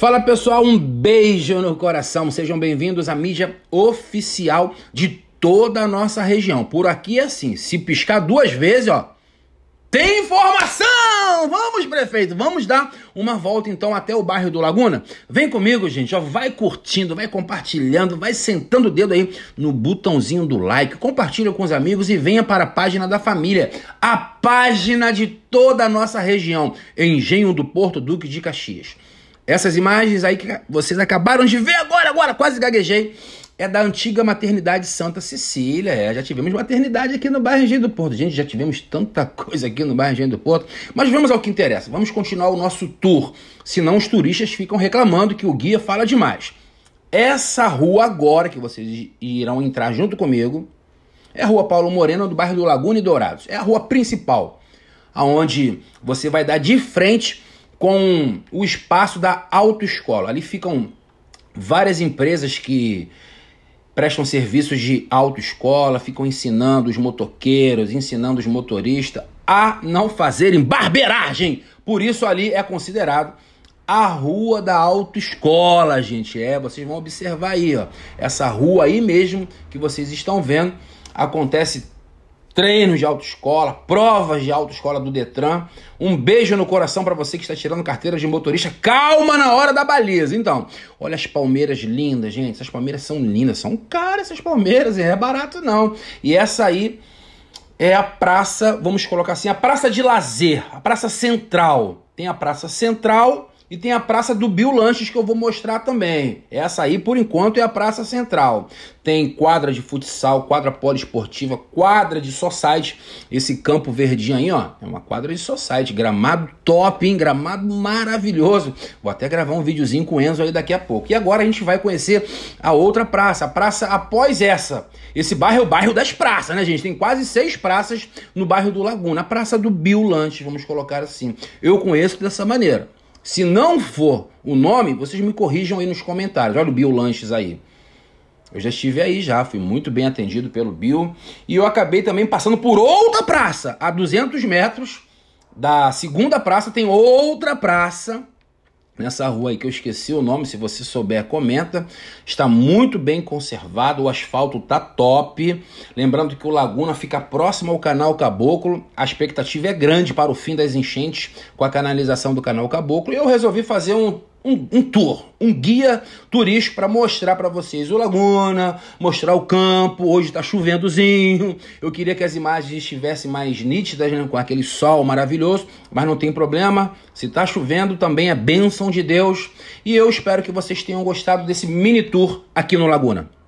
Fala pessoal, um beijo no coração. Sejam bem-vindos à mídia oficial de toda a nossa região. Por aqui é assim, se piscar duas vezes, ó, tem informação! Vamos, prefeito, vamos dar uma volta então até o bairro do Laguna. Vem comigo, gente, ó, vai curtindo, vai compartilhando, vai sentando o dedo aí no botãozinho do like, compartilha com os amigos e venha para a página da família, a página de toda a nossa região, Engenho do Porto Duque de Caxias. Essas imagens aí que vocês acabaram de ver agora, agora, quase gaguejei, é da antiga maternidade Santa Cecília. É, já tivemos maternidade aqui no bairro Engenho do Porto. Gente, já tivemos tanta coisa aqui no bairro Engenho do Porto. Mas vamos ao que interessa. Vamos continuar o nosso tour, senão os turistas ficam reclamando que o guia fala demais. Essa rua agora que vocês irão entrar junto comigo é a Rua Paulo Moreno do bairro do Laguna e Dourados. É a rua principal, aonde você vai dar de frente com o espaço da autoescola. Ali ficam várias empresas que prestam serviços de autoescola, ficam ensinando os motoqueiros, ensinando os motoristas a não fazerem barbeiragem. Por isso ali é considerado a rua da autoescola, gente. É, vocês vão observar aí, ó. Essa rua aí mesmo que vocês estão vendo acontece treinos de autoescola, provas de autoescola do Detran. Um beijo no coração para você que está tirando carteira de motorista. Calma na hora da baliza. Então, olha as palmeiras lindas, gente. Essas palmeiras são lindas, são caras essas palmeiras, é barato não. E essa aí é a praça, vamos colocar assim, a praça de lazer, a praça central. Tem a praça central e tem a Praça do Bill Lanches que eu vou mostrar também. Essa aí, por enquanto, é a Praça Central. Tem quadra de futsal, quadra poliesportiva, quadra de society. Esse campo verdinho aí, ó, é uma quadra de society. Gramado top, hein? Gramado maravilhoso. Vou até gravar um videozinho com o Enzo aí daqui a pouco. E agora a gente vai conhecer a outra praça, a praça após essa. Esse bairro é o bairro das praças, né, gente? Tem quase seis praças no bairro do Laguna. A Praça do Bill Lanches, vamos colocar assim. Eu conheço dessa maneira. Se não for o nome, vocês me corrijam aí nos comentários. Olha o Bill Lanches aí. Eu já estive aí já, fui muito bem atendido pelo Bill. E eu acabei também passando por outra praça, a 200 metros da segunda praça tem outra praça nessa rua aí que eu esqueci o nome, se você souber, comenta. Está muito bem conservado, o asfalto tá top. Lembrando que o Laguna fica próximo ao canal Caboclo. A expectativa é grande para o fim das enchentes com a canalização do canal Caboclo. E eu resolvi fazer um um, um tour, um guia turístico para mostrar para vocês o Laguna, mostrar o campo. Hoje está chovendozinho. Eu queria que as imagens estivessem mais nítidas, né? com aquele sol maravilhoso, mas não tem problema. Se está chovendo, também é bênção de Deus. E eu espero que vocês tenham gostado desse mini tour aqui no Laguna.